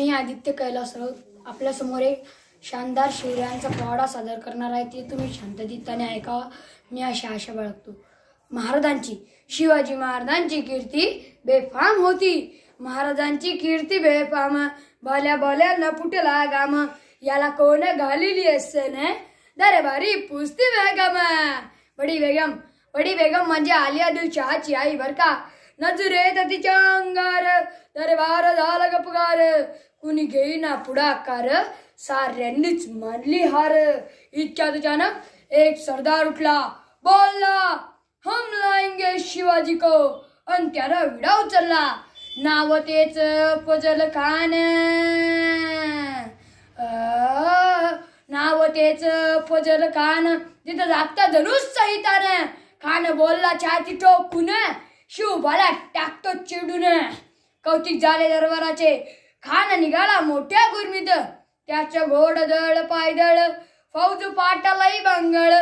मी आदित्य कैलास राऊत समोर एक शानदार शेऱ्यांचा पहाडा सादर करणार आहे ते तुम्ही शांततेने ऐकावा मी अशा आशा बाळगतो महाराजांची शिवाजी महाराजांची कीर्ती बेफाम होती महाराजांची कीर्ती बेफाम भल्या भल्या न फुटला गाम याला कोण घालेली असते ना दरबारी पुसती बेगम बडी बेगम बडी बेगम म्हणजे आलिया दिल चहाची आई बर का नजरे तिच्या अंगार दरबार झाला गपगार कुणी घेईना पुढाकार साऱ्यांनीच मानली हार इच्छा अचानक एक सरदार उठला बोलला हम लाएंगे शिवाजी को अन त्याला विडा उचलला नाव तेच फजल खान नाव तेच फजल खान तिथं लागता जणूच सहितान खान बोलला छाती कुन शिव भाला टाकतो चिडून कौतिक झाले दरबाराचे खान निघाला मोठ्या गुर्मीत त्याचं घोड दळ पायदळ फौज पाटालाही बंगळ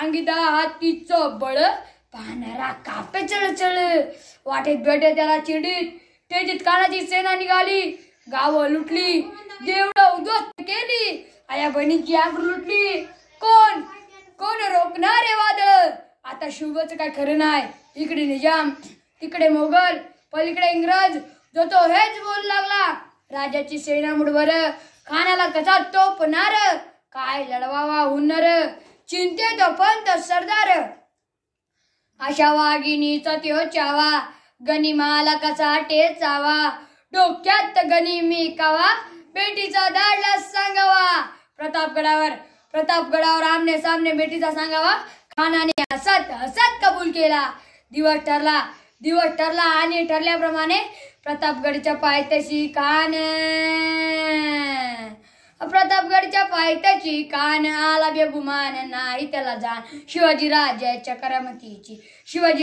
अंगिता हातीच बळ पाहणारा कापे चळचळ वाटेत भेटे त्याला चिडीत तेजीत कानाची सेना निघाली गाव लुटली देवळ उद्वस्त केली आया बहिणीची आग लुटली कोण कोण रोखणारे वादळ आता शिवगच काय खरं नाही इकडे निजाम तिकडे मोगल पलीकडे इंग्रज जो तो हेच बोलू लागला राजाची सेना मुडवर खानाला कसा तोपणार काय काय लढवावा हुनर चिंते तो पंत सरदार आशा वाघिणीचा त्यो चावा गणी माला कसा टेचावा डोक्यात गणी मी कावा बेटीचा दाडला सांगावा प्रतापगडावर प्रतापगडावर आमने सामने बेटीचा सांगावा खानाने असत असत कबूल केला दिवस ठरला दिवस ठरला आणि ठरल्याप्रमाणे प्रतापगडच्या पायथ्याशी कान प्रतापगडच्या पायथ्याची कान आला बेगुमान नाही त्याला जाण शिवाजीराजाच्या करामतीची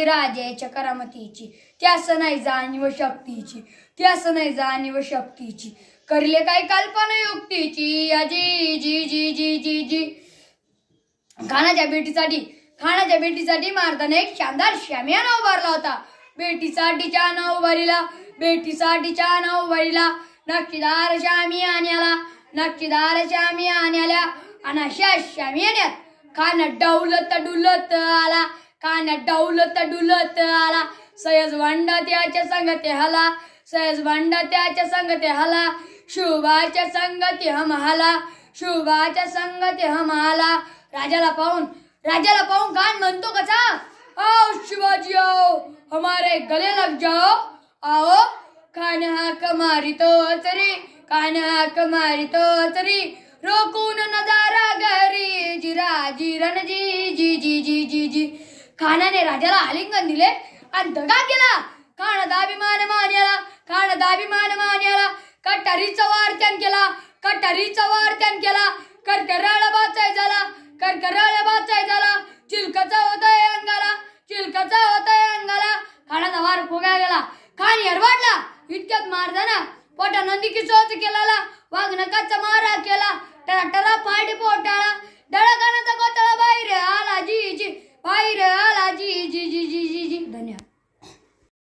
राजाच्या करामतीची त्यास नाही जाणीव शक्तीची त्यास नाही जाणीव शक्तीची करले काय कल्पना युक्तीची अजी जी जी जी जी जी खानाच्या भेटीसाठी खानाच्या बेटीसाठी मारताना एक शानदार शामियाना उभारला होता बेटीसाठीच्या न उभारीला बेटीसाठीच्या न उभारीला नक्षीदार शामी श्यामी नक्षीदार शामी आण्याला आणि अशा श्यामिया खान डौलत डुलत आला खान डौलत डुलत आला सयज वांडा त्याच्या संगते हला सयज वांडा त्याच्या संगते हला शुभाच्या संगती हम हला शुभाच्या संगती हम हला राजाला पाहून राजाला पाहून खान म्हणतो कसा आओ शिवाजी आओ हमारे गले लग जाओ आओ खान हाक मारितो तरी कान हाक तो तरी रोकून नजारा घरी जिरा जी रणजी जी जी जी जी जी खानाने राजाला आलिंगन दिले आणि दगा केला खान दाभिमान मान्याला खान दाभिमान मान्याला कटारीचा त्यान केला कटारीचा त्यान केला करकराळबाचा खान येडवाडला इतक्यात मारताना पोटा नंदिकी किशोर केला वाघ नकाचा मारा केला टरा पाडी फाटी पोटाळा